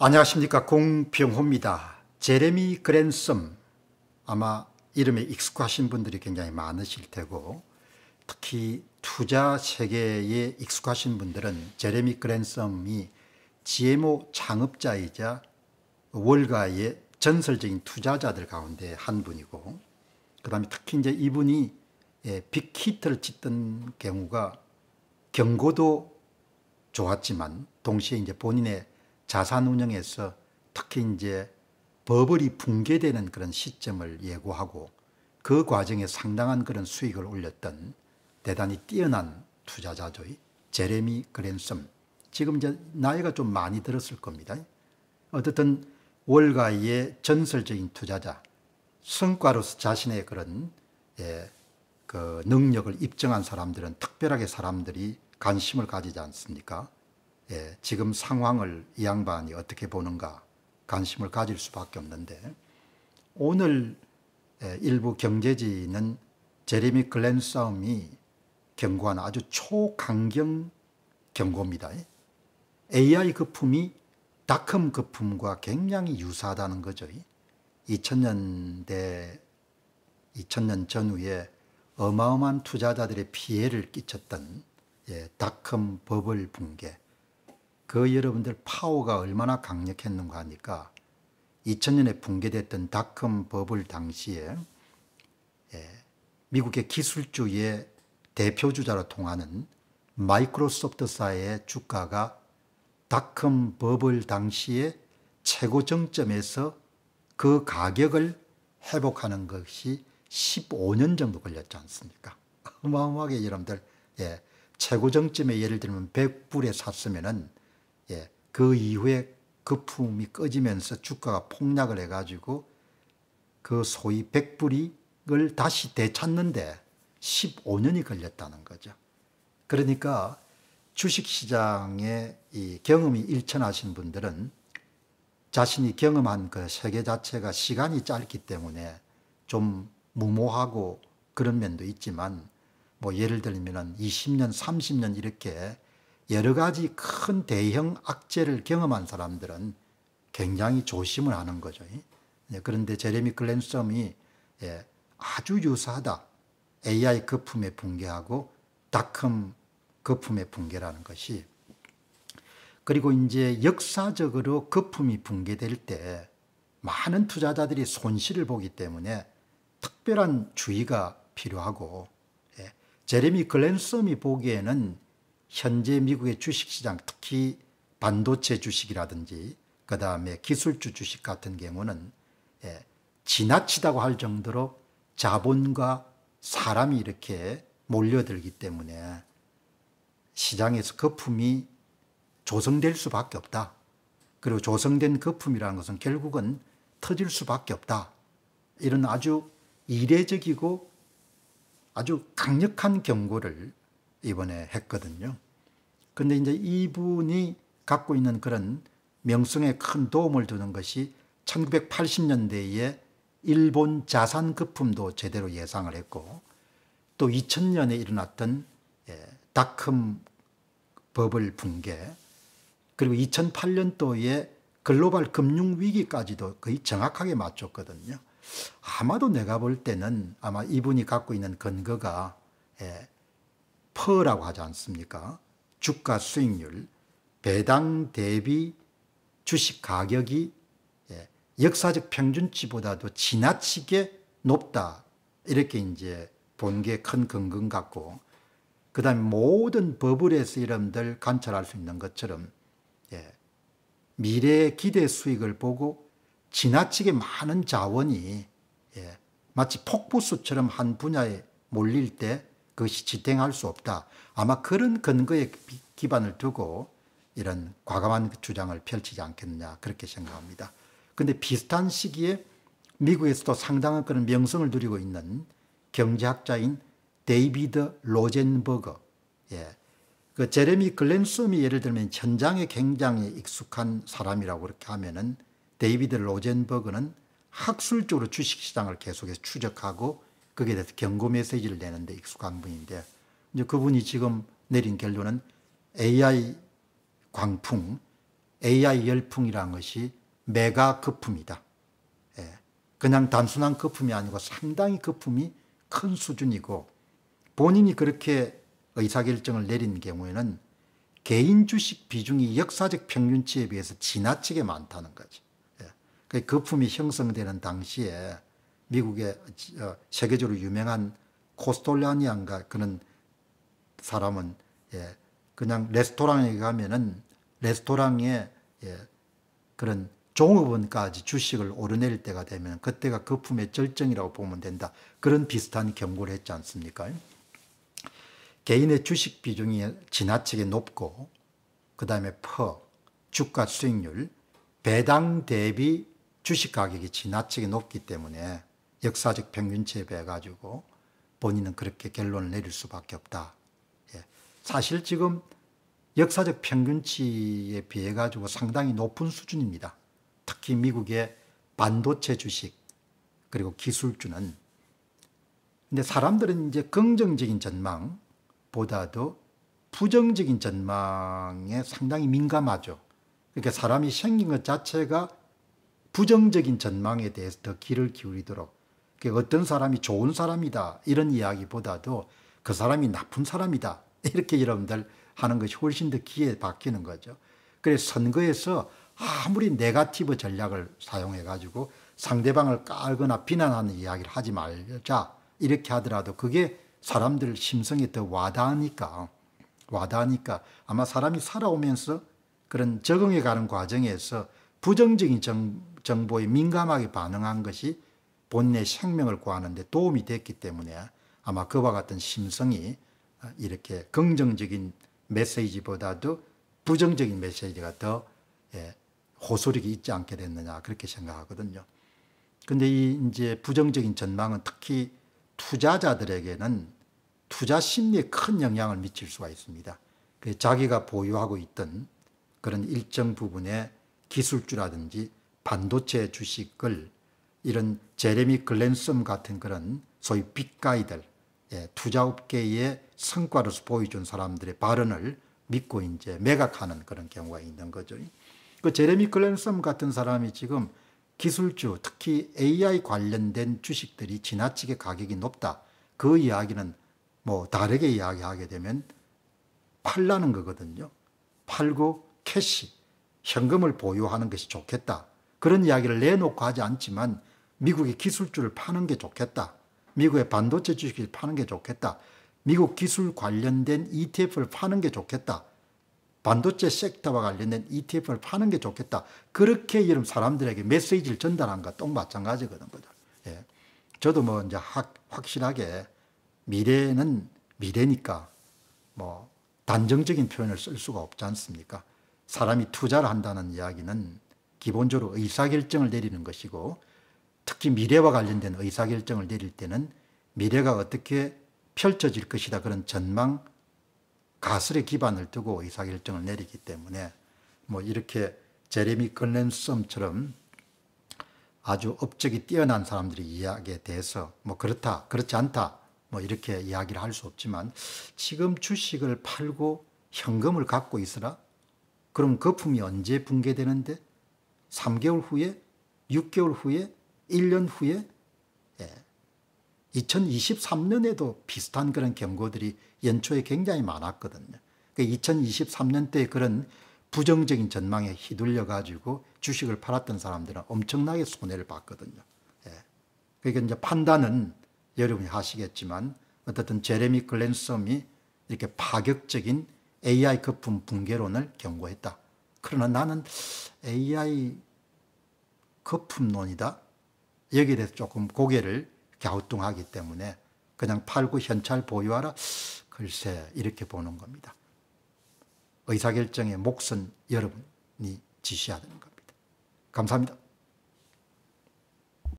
안녕하십니까 공병호입니다. 제레미 그랜섬 아마 이름에 익숙하신 분들이 굉장히 많으실 테고 특히 투자 세계에 익숙하신 분들은 제레미 그랜섬이 GMO 창업자이자 월가의 전설적인 투자자들 가운데 한 분이고 그 다음에 특히 이제 이분이 예, 빅히트를 짓던 경우가 경고도 좋았지만 동시에 이제 본인의 자산 운영에서 특히 이제 버블이 붕괴되는 그런 시점을 예고하고 그 과정에 상당한 그런 수익을 올렸던 대단히 뛰어난 투자자죠. 제레미 그랜섬. 지금 이제 나이가 좀 많이 들었을 겁니다. 어쨌든 월가의 전설적인 투자자, 성과로서 자신의 그런 예, 그 능력을 입증한 사람들은 특별하게 사람들이 관심을 가지지 않습니까? 예, 지금 상황을 이 양반이 어떻게 보는가 관심을 가질 수밖에 없는데 오늘 예, 일부 경제지는 제레미 글렌 싸움이 경고하는 아주 초강경 경고입니다. AI 거품이 닷컴 거품과 굉장히 유사하다는 거죠. 2000년대 2000년 전후에 어마어마한 투자자들의 피해를 끼쳤던 예, 닷컴 버블 붕괴 그 여러분들 파워가 얼마나 강력했는가 하니까 2000년에 붕괴됐던 다컴 버블 당시에 예, 미국의 기술주의 대표주자로 통하는 마이크로소프트사의 주가가 다컴 버블 당시의 최고 정점에서 그 가격을 회복하는 것이 15년 정도 걸렸지 않습니까? 어마어마하게 여러분들 예, 최고 정점에 예를 들면 100불에 샀으면은 예, 그 이후에 거품이 그 꺼지면서 주가가 폭락을 해가지고 그 소위 백불이익을 다시 되찾는데 15년이 걸렸다는 거죠. 그러니까 주식시장의 이 경험이 일천하신 분들은 자신이 경험한 그 세계 자체가 시간이 짧기 때문에 좀 무모하고 그런 면도 있지만 뭐 예를 들면 20년, 30년 이렇게 여러 가지 큰 대형 악재를 경험한 사람들은 굉장히 조심을 하는 거죠. 예, 그런데 제레미 글랜섬이 예, 아주 유사하다. AI 거품의 붕괴하고 닷컴 거품의 붕괴라는 것이 그리고 이제 역사적으로 거품이 붕괴될 때 많은 투자자들이 손실을 보기 때문에 특별한 주의가 필요하고 예, 제레미 글랜섬이 보기에는 현재 미국의 주식시장 특히 반도체 주식이라든지 그 다음에 기술주 주식 같은 경우는 예, 지나치다고 할 정도로 자본과 사람이 이렇게 몰려들기 때문에 시장에서 거품이 조성될 수밖에 없다. 그리고 조성된 거품이라는 것은 결국은 터질 수밖에 없다. 이런 아주 이례적이고 아주 강력한 경고를 이번에 했거든요. 근데 이제 이분이 갖고 있는 그런 명성에 큰 도움을 주는 것이 1980년대에 일본 자산 거품도 제대로 예상을 했고 또 2000년에 일어났던 다큼 예, 버블 붕괴 그리고 2008년도에 글로벌 금융 위기까지도 거의 정확하게 맞췄거든요. 아마도 내가 볼 때는 아마 이분이 갖고 있는 근거가 예, 퍼라고 하지 않습니까? 주가 수익률, 배당 대비 주식 가격이 예, 역사적 평균치보다도 지나치게 높다. 이렇게 이제 본 게 큰 근근 같고, 그 다음에 모든 버블에서 이름들 관찰할 수 있는 것처럼, 예, 미래의 기대 수익을 보고 지나치게 많은 자원이 예, 마치 폭포수처럼 한 분야에 몰릴 때 그것이 지탱할 수 없다. 아마 그런 근거에 기반을 두고 이런 과감한 주장을 펼치지 않겠느냐 그렇게 생각합니다. 근데 비슷한 시기에 미국에서도 상당한 그런 명성을 누리고 있는 경제학자인 데이비드 로젠버거, 예. 그 제레미 글렌스이 예를 들면 현장에 굉장히 익숙한 사람이라고 그렇게 하면은 데이비드 로젠버그는 학술적으로 주식시장을 계속해서 추적하고 거기에 대해서 경고 메시지를 내는데 익숙한 분인데 이제 그분이 지금 내린 결론은 AI 광풍, AI 열풍이라는 것이 메가 거품이다. 예. 그냥 단순한 거품이 아니고 상당히 거품이 큰 수준이고 본인이 그렇게 의사결정을 내린 경우에는 개인 주식 비중이 역사적 평균치에 비해서 지나치게 많다는 거지. 예. 그 거품이 형성되는 당시에 미국의 어, 세계적으로 유명한 코스톨라니안가 그런 사람은 예, 그냥 레스토랑에 가면은 레스토랑에 예, 그런 종업원까지 주식을 오르내릴 때가 되면 그때가 거품의 절정이라고 보면 된다. 그런 비슷한 경고를 했지 않습니까? 개인의 주식 비중이 지나치게 높고 그 다음에 퍼, 주가 수익률, 배당 대비 주식 가격이 지나치게 높기 때문에 역사적 평균치에 비해 가지고 본인은 그렇게 결론을 내릴 수밖에 없다. 예. 사실 지금 역사적 평균치에 비해 가지고 상당히 높은 수준입니다. 특히 미국의 반도체 주식 그리고 기술주는 근데 사람들은 이제 긍정적인 전망보다도 부정적인 전망에 상당히 민감하죠. 그러니까 사람이 생긴 것 자체가 부정적인 전망에 대해서 더 귀를 기울이도록 어떤 사람이 좋은 사람이다 이런 이야기보다도 그 사람이 나쁜 사람이다 이렇게 여러분들 하는 것이 훨씬 더 기에 회 바뀌는 거죠. 그래서 선거에서 아무리 네가티브 전략을 사용해 가지고 상대방을 깔거나 비난하는 이야기를 하지 말자 이렇게 하더라도 그게 사람들 심성에 더 와닿으니까 와닿으니까 아마 사람이 살아오면서 그런 적응해 가는 과정에서 부정적인 정, 정보에 민감하게 반응한 것이 본래 생명을 구하는데 도움이 됐기 때문에 아마 그와 같은 심성이 어, 이렇게 긍정적인 메시지보다도 부정적인 메시지가 더 예, 호소력이 있지 않게 됐느냐 그렇게 생각하거든요. 그런데이 이제 부정적인 전망은 특히 투자자들에게는 투자 심리에 큰 영향을 미칠 수가 있습니다. 그 자기가 보유하고 있던 그런 일정 부분의 기술주라든지 반도체 주식을 이런 제레미 글랜섬 같은 그런 소위 빅가이들, 예, 투자업계의 성과로서 보여준 사람들의 발언을 믿고 이제 매각하는 그런 경우가 있는 거죠. 그 제레미 글랜섬 같은 사람이 지금 기술주, 특히 AI 관련된 주식들이 지나치게 가격이 높다. 그 이야기는 뭐 다르게 이야기하게 되면 팔라는 거거든요. 팔고 캐시, 현금을 보유하는 것이 좋겠다. 그런 이야기를 내놓고 하지 않지만 미국의 기술주를 파는 게 좋겠다. 미국의 반도체 주식을 파는 게 좋겠다. 미국 기술 관련된 ETF를 파는 게 좋겠다. 반도체 섹터와 관련된 ETF를 파는 게 좋겠다. 그렇게 여러 사람들에게 메시지를 전달한 것똑 마찬가지거든 예. 저도 뭐 이제 확, 확실하게 미래는 미래니까 뭐 단정적인 표현을 쓸 수가 없지 않습니까? 사람이 투자를 한다는 이야기는 기본적으로 의사결정을 내리는 것이고 특히 미래와 관련된 의사결정을 내릴 때는 미래가 어떻게 펼쳐질 것이다 그런 전망 가설의 기반을 두고 의사결정을 내리기 때문에 뭐 이렇게 제레미 글랜썸처럼 아주 업적이 뛰어난 사람들의 이야기에 대해서 뭐 그렇다 그렇지 않다 뭐 이렇게 이야기를 할 수 없지만 지금 주식을 팔고 현금을 갖고 있으라 그럼 거품이 언제 붕괴되는데 3개월 후에 6개월 후에 1년 후에 2023년에도 예, 비슷한 그런 경고들이 연초에 굉장히 많았거든요. 2023년 그 때 그런 부정적인 전망에 휘둘려 가지고 주식을 팔았던 사람들은 엄청나게 손해를 봤거든요. 예. 그러니까 이제 판단은 여러분이 하시겠지만 어쨌든 제레미 글랜섬이 이렇게 파격적인 AI 거품 붕괴론을 경고했다. 그러나 나는 AI 거품론이다. 여기에 대해서 조금 고개를 갸우뚱하기 때문에 그냥 팔고 현찰 보유하라 글쎄 이렇게 보는 겁니다. 의사결정의 몫은 여러분이 지시하는 겁니다. 감사합니다.